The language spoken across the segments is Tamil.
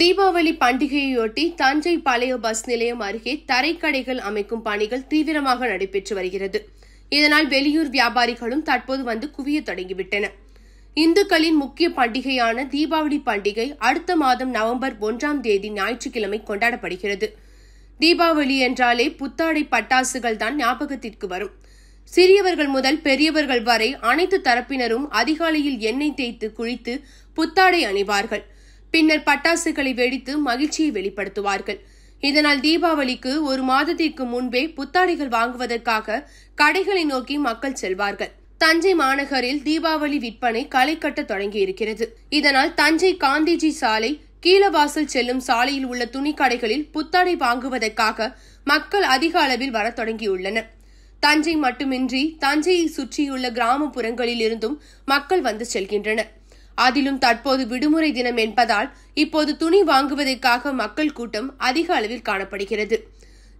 தீபாவளி பண்டிகையையொட்டி தஞ்சை பழைய பஸ் நிலையம் அருகே தரைக்கடைகள் அமைக்கும் பணிகள் தீவிரமாக நடைபெற்று வருகிறது இதனால் வெளியூர் வியாபாரிகளும் தற்போது வந்து குவிய தொடங்கிவிட்டன இந்துக்களின் முக்கிய பண்டிகையான தீபாவளி பண்டிகை அடுத்த மாதம் நவம்பர் ஒன்றாம் தேதி ஞாயிற்றுக்கிழமை கொண்டாடப்படுகிறது தீபாவளி என்றாலே புத்தாடை பட்டாசுகள் தான் ஞாபகத்திற்கு வரும் சிறியவர்கள் முதல் பெரியவர்கள் வரை அனைத்து தரப்பினரும் அதிகாலையில் எண்ணெய் தேய்த்து குளித்து புத்தாடை அணிவார்கள் பின்னர் பட்டாசுகளை வெடித்து மகிழ்ச்சியை வெளிப்படுத்துவார்கள் இதனால் தீபாவளிக்கு ஒரு மாதத்திற்கு முன்பே புத்தாடைகள் வாங்குவதற்காக கடைகளை நோக்கி மக்கள் செல்வார்கள் தஞ்சை மாநகரில் தீபாவளி விற்பனை களை கட்ட தொடங்கி இருக்கிறது இதனால் தஞ்சை காந்திஜி சாலை கீழவாசல் செல்லும் சாலையில் உள்ள துணிக்கடைகளில் புத்தாடை வாங்குவதற்காக மக்கள் அதிக அளவில் வர தொடங்கியுள்ளனர் தஞ்சை மட்டுமின்றி தஞ்சையை சுற்றியுள்ள கிராமப்புறங்களில் இருந்தும் மக்கள் வந்து செல்கின்றனர் அதிலும் தற்போது விடுமுறை தினம் என்பதால் இப்போது துணி வாங்குவதற்காக மக்கள் கூட்டம் அதிக அளவில் காணப்படுகிறது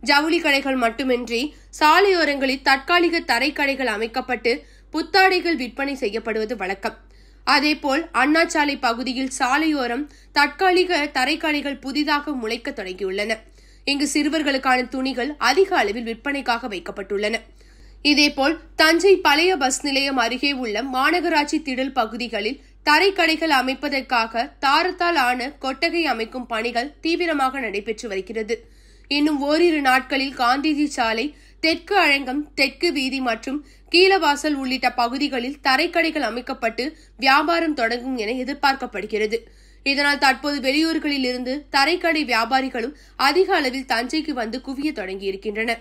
ஜவுளி கடைகள் மட்டுமின்றி சாலையோரங்களில் தற்காலிக தரைக்கடைகள் அமைக்கப்பட்டு புத்தாடைகள் விற்பனை செய்யப்படுவது வழக்கம் அதேபோல் அண்ணாச்சாலை பகுதியில் சாலையோரம் தற்காலிக தரைக்கடைகள் புதிதாக முளைக்க தொடங்கியுள்ளன இங்கு சிறுவர்களுக்கான துணிகள் அதிக அளவில் விற்பனைக்காக வைக்கப்பட்டுள்ளன இதேபோல் தஞ்சை பழைய பஸ் நிலையம் அருகே உள்ள மாநகராட்சி திடல் பகுதிகளில் தரைக்கடைகள் அமைப்பதற்காக தாரத்தால் ஆன கொட்டகை அமைக்கும் பணிகள் தீவிரமாக நடைபெற்று வருகிறது இன்னும் ஓரிரு நாட்களில் காந்திஜி சாலை தெற்கு அழங்கம் தெற்கு வீதி மற்றும் கீழவாசல் உள்ளிட்ட பகுதிகளில் தரைக்கடைகள் அமைக்கப்பட்டு வியாபாரம் தொடங்கும் என எதிர்பார்க்கப்படுகிறது இதனால் தற்போது வெளியூர்களில் இருந்து தரைக்கடை வியாபாரிகளும் அதிக அளவில் தஞ்சைக்கு வந்து குவிய தொடங்கியிருக்கின்றனா்